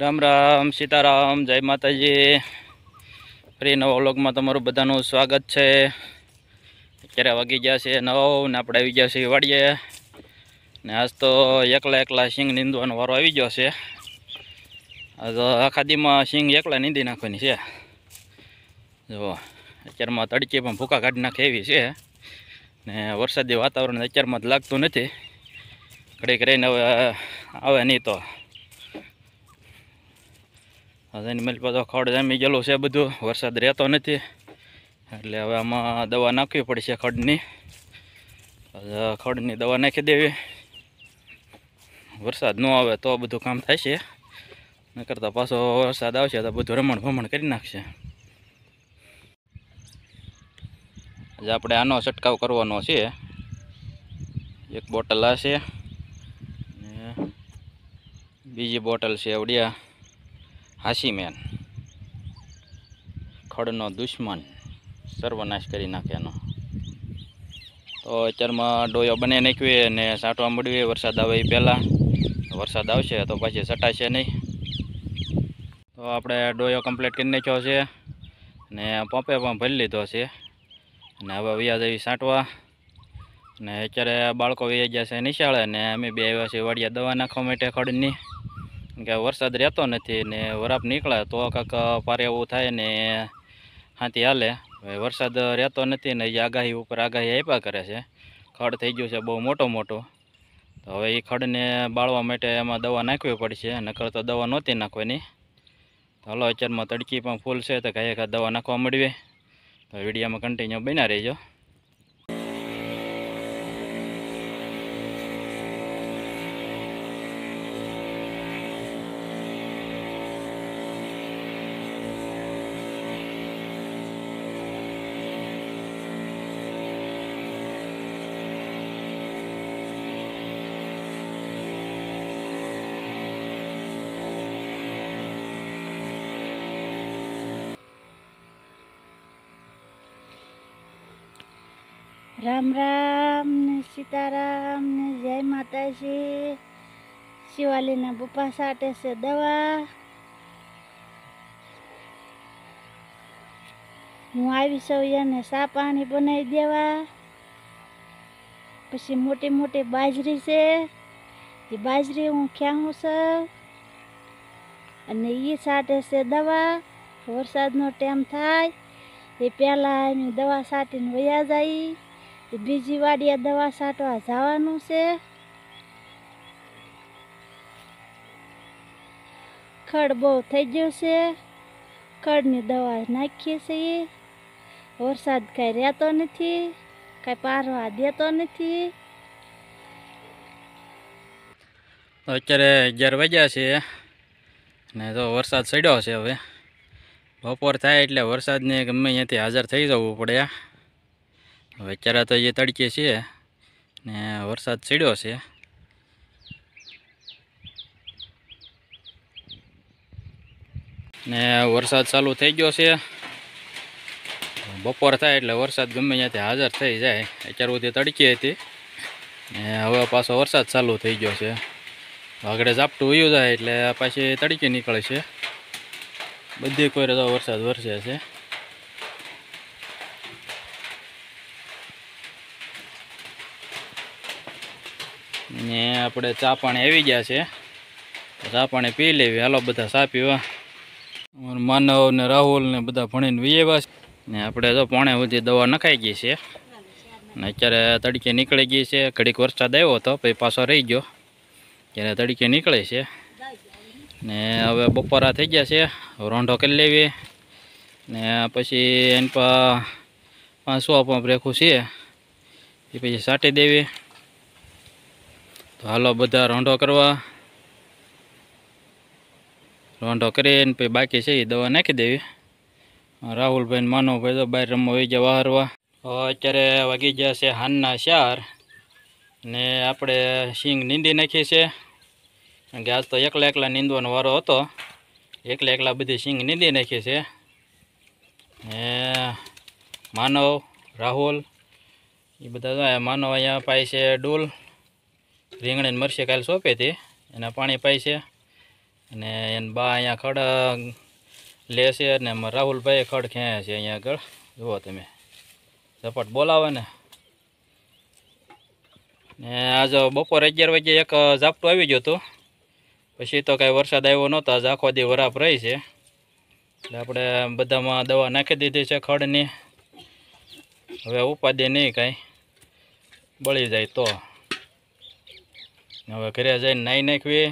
રામ રામ સીતારામ જય માતાજી ફરી નવા વ્લોગમાં તમારું બધાનું સ્વાગત છે અત્યારે વાગી ગયા છે નવ ને આપણે આવી ગયા છીએ વાડીએ ને આજ તો એકલા એકલા સિંગ નીંદવાનો વારો આવી ગયો છે આખા દીમાં સિંગ એકલા નીંદી નાખવાની છે જો અત્યારમાં તડકી પણ ભૂકા કાઢી નાખે એવી છે ને વરસાદી વાતાવરણ અત્યારમાં જ લાગતું નથી ઘડીક રહીને હવે આવે નહીં તો હવે નિમલપા પાછો ખડ જામી ગયેલો છે બધું વરસાદ રહેતો નથી એટલે હવે આમાં દવા નાખવી પડશે ખડની ખડની દવા નાખી દેવી વરસાદ ન આવે તો બધું કામ થાય છે ન કરતાં પાછો વરસાદ આવશે તો બધું રમણ ભમણ કરી નાખશે આજે આપણે આનો છંટકાવ કરવાનો છે એક બોટલ આ છે બીજી બોટલ છે આવડિયા હાશીમેન ખડનો દુશ્મન સર્વનાશ કરી નાખ્યાનો તો અત્યારમાં ડોયો બને નાખવી અને સાંટવા મળવી વરસાદ આવે એ પહેલાં વરસાદ આવશે તો પછી સટાશે નહીં તો આપણે ડોયો કમ્પ્લીટ કરી નાખ્યો છે ને પંપે પણ ભરી લીધો છે અને હવે વ્યા જેવી સાંટવા ને અત્યારે બાળકો વ્યા ગયા છે નિશાળે ને અમે બે આવ્યા છીએ વાડિયા દવા નાખવા માટે ખડની કે વરસાદ રહેતો નથી ને વરાપ નીકળે તો કાંક પારે એવું થાય ને હાથી હાલે વરસાદ રહેતો નથી ને એ આગાહી ઉપર આગાહી આપ્યા કરે છે ખડ થઈ ગયું છે બહુ મોટો મોટો તો હવે એ ખડને બાળવા માટે એમાં દવા નાખવી પડશે નકર તો દવા નહોતી નાખવાની તો હલો અત્યારમાં તડકી પણ ફૂલ છે તો કાંઈ દવા નાખવા મળવી તો વિડીયોમાં કન્ટિન્યુ બના રહીજો રામ રામ ને સીતારામ ને જય માતાજી શિવાલીના બુપા સાટે છે દવા હું આવી સૌને સા પાણી બનાવી દેવા પછી મોટી મોટી બાજરી છે એ બાજરી હું ખ્યાઉં છું અને એ સાટે છે દવા વરસાદનો ટાઈમ થાય એ પહેલાં એની દવા સાટીને વયા જાય બીજી વાડીએ દવા છાંટવા જવાનું છે ખડ બહુ થઈ ગયો છે ખડની દવા નાખીએ છીએ વરસાદ કાંઈ રહેતો નથી કાંઈ પારવા દેતો નથી અત્યારે અગિયાર વાગ્યા છે ને તો વરસાદ ચડ્યો છે હવે બપોર થાય એટલે વરસાદને ગમે અહીંયાથી હાજર થઈ જવું પડ્યા હવે અત્યારે તો જે તડકે છે ને વરસાદ ચડ્યો છે ને વરસાદ ચાલુ થઈ ગયો છે બપોર થાય એટલે વરસાદ ગમે ત્યાંથી હાજર થઈ જાય અત્યારે સુધી તડકી હતી ને હવે પાછો વરસાદ ચાલુ થઈ ગયો છે આગળ ઝાપટું વયું જાય એટલે પાછી તડકી નીકળે છે બધી કોઈ રજા વરસાદ વરસે છે ને આપણે ચા પાણી આવી ગયા છે ચા પાણી પી લેવી હાલો બધા ચા પીવા માનવ ને રાહુલ ને બધા ભણીને વિજેવા છે ને આપણે તો પોણે સુધી દવા નખાઈ ગઈ છે ને અત્યારે તડકે નીકળી ગઈ છે ઘડીક વરસાદ આવ્યો હતો પછી પાછો રહી ગયો ત્યારે તડકે નીકળે છે ને હવે બપોરા થઈ ગયા છે રોંઢો કરી લેવી ને પછી એની પર પાંચસો પાંપ રેખું છે એ પછી સાટી દેવી હાલો બધા રોંઢો કરવા રોંઢો કરીને પછી બાકી છે એ દવા નાખી દેવી રાહુલભાઈ માનવભાઈ તો બહાર રમવા વહી ગયા વાહરવા અત્યારે વાગી ગયા છે હાનના ચાર ને આપણે સિંગ નીંદી નાખીએ છીએ કારણ કે આજ તો એકલા એકલા નીંદવાનો વારો હતો એકલા એકલા બધી સિંગ નીંદી નાખી છે ને માનવ રાહુલ એ બધા માનવ અહીંયા પાય છે ડૂલ રીંગણાને મરશે કાલે સોંપે તે એને પાણી પાય છે અને એને બા અહીંયા ખડ લે છે અને રાહુલભાઈ ખડ ખેંચે છે અહીંયા આગળ જુઓ તમે ઝપટ બોલાવે ને ને આજ બપોર અગિયાર વાગે એક ઝાપટું આવી ગયો હતો પછી તો કાંઈ વરસાદ આવ્યો નહોતો આજ આખો દી વરાપ રહી છે એટલે આપણે બધામાં દવા નાખી દીધી છે ખડની હવે ઉપાદી નહીં કાંઈ બળી જાય તો નવા ઘરે જઈને નાહી નાખવી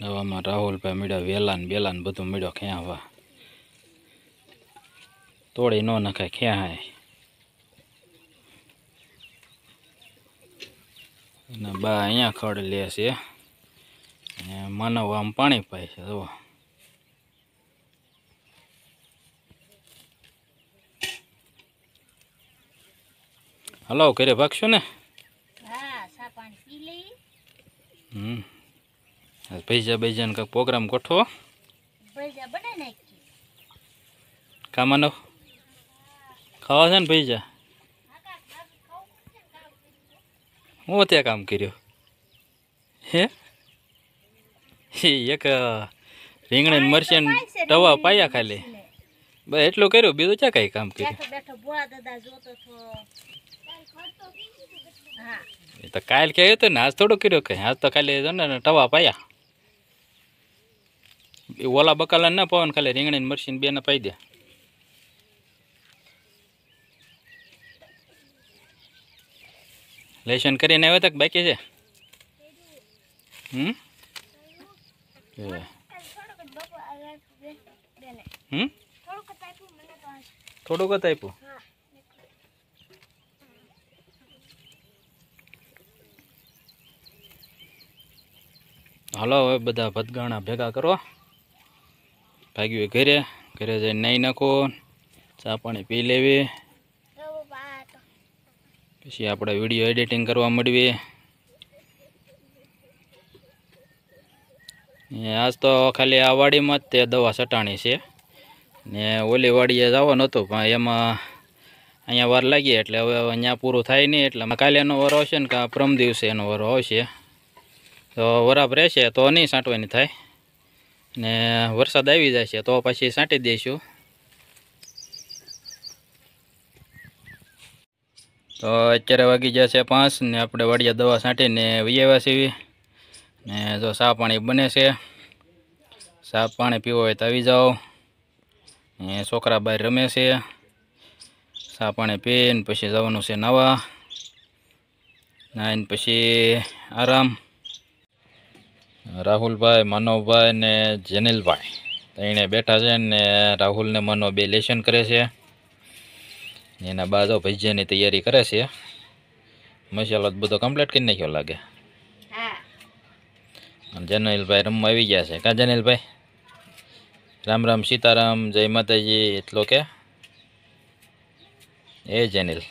નવામાં રાહુલભાઈ મીડ્યો વેલાન બેલાન બધું મીડ્યો ક્યાં હવા તોડી ન નાખાય ક્યાં હાય અને બા અહીંયા ખડ લે છે માનવ આમ પાણી પાય છે જુઓ હલો ઘરે ભાગશો ને હમ પૈસા પૈસા કાંક પ્રોગ્રામ ગોઠવો કામાનો ખાવા છે ને પૈસા હું ત્યાં કામ કર્યો હે એક રીંગણા ને મરચા ટવા પાયા ખાલી બસ એટલું કર્યું બીજું ચા કઈ કામ કર્યું એ તો કાલ કહ્યું હતો ને આજ થોડું કર્યો કે આજ તો ખાલી જો ટવા પાયા એ ઓલા બકાલા ના પવન ખાલી રીંગણી મરશીને બેને પાઈ દે લેશન કરીને આવ્યો તક બાકી છે હમ હમ થોડુંક જ આપ્યું હાલો હવે બધા ભદગાણા ભેગા કરો ભાગ્યું ઘરે ઘરે જઈને નહીં નાખો ચા પાણી પી લેવી પછી આપણે વિડીયો એડિટિંગ કરવા મળવી આજ તો ખાલી આ વાડીમાં જ તે દવા સટાણી છે ને ઓલી વાડીએ જવાનું હતું પણ એમાં અહીંયા વાર લાગીએ એટલે હવે અહીંયા પૂરું થાય નહીં એટલે કાલે એનો વારો આવશે ને કે પ્રમ દિવસે એનો વારો આવશે તો વરાપ રહેશે તો નહીં સાંટવાની થાય ને વરસાદ આવી જાય છે તો પછી સાંટી દઈશું તો અત્યારે વાગી જશે પાંચ ને આપણે વડિયા દવા સાંટીને વૈયાવા સીવી ને જો સા પાણી બને છે સાફ પાણી પીવો હોય તો આવી જાઓ ને છોકરા બહાર રમે છે સા પાણી પીને પછી જવાનું છે નવા નાઈને પછી આરામ રાહુલભાઈ મનોભાઈ ને જેનિલભાઈ એને બેઠા છે ને રાહુલને મનો બે લેશન કરે છે એના બાદ જો તૈયારી કરે છે મસાલો બધો કમ્પ્લીટ કરી નાખ્યો લાગે જનિલભાઈ રમવા આવી ગયા છે કા જનિલભાઈ રામ રામ સીતારામ જય માતાજી એટલો કે એ જનીલ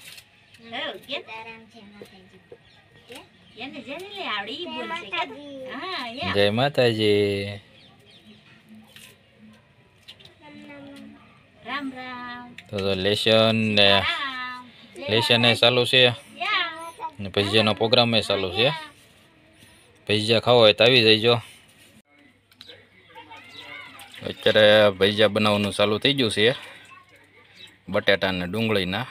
જય માતાજી તો લેશન ને લેશન એ ચાલુ છે ને ભજીયાનો પ્રોગ્રામ એ ચાલુ છે ભજીયા ખાવો હોય તો આવી જઈજો અત્યારે ભજીયા બનાવવાનું ચાલુ થઈ ગયું છે બટેટા ને ડુંગળીના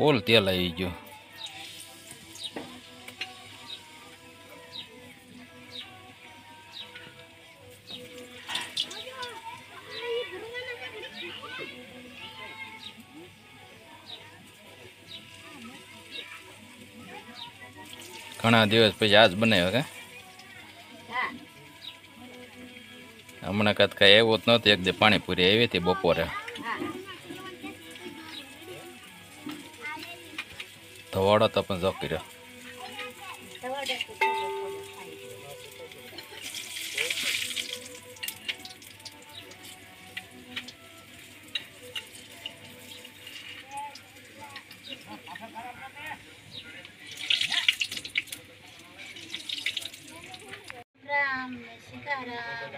खोल दिया लाइ जो घना दिवस पे आज बनाया क्या हमने कहा एवं उतना एक दे पानी आई थी बपोरे Tawada tapan zaki dia. Ram, sekarang,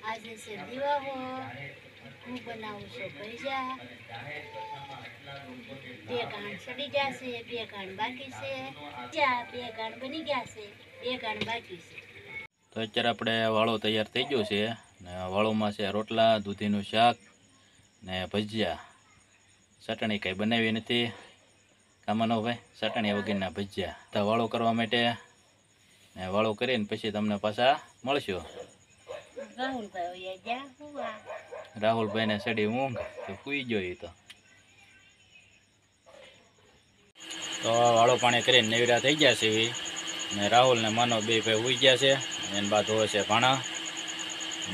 aja sedih હું બનાવું છું ભજીયા બે ગાંઠ સડી ગયા છે બે ગાંઠ બાકી છે બે ગાંઠ બની ગયા છે બે ગાંઠ બાકી છે તો અત્યારે આપણે વાળો તૈયાર થઈ ગયો છે ને વાળોમાં છે રોટલા દૂધીનું શાક ને ભજીયા ચટણી કંઈ બનાવી નથી કામાનો ભાઈ ચટણી વગેરેના ભજીયા તો વાળો કરવા માટે ને વાળો કરીને પછી તમને પાછા મળશું રાહુલભાઈ રાહુલભાઈને ચડી ઊંઘ તો સૂઈ ગયો તો તો વાળો પાણી કરીને નેવરા થઈ ગયા છે એવી ને રાહુલને માનો બે ભાઈ ઉઈ ગયા છે એને બાદ હોય છે ભાણા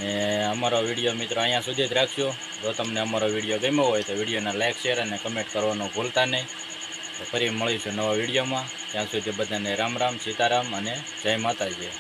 ને અમારો વિડીયો મિત્રો અહીંયા સુધી જ રાખજો જો તમને અમારો વિડીયો ગમ્યો હોય તો વિડીયોને લાઇક શેર અને કમેન્ટ કરવાનું ભૂલતા નહીં તો ફરી મળીશું નવા વિડીયોમાં ત્યાં સુધી બધાને રામ રામ સીતારામ અને જય માતાજી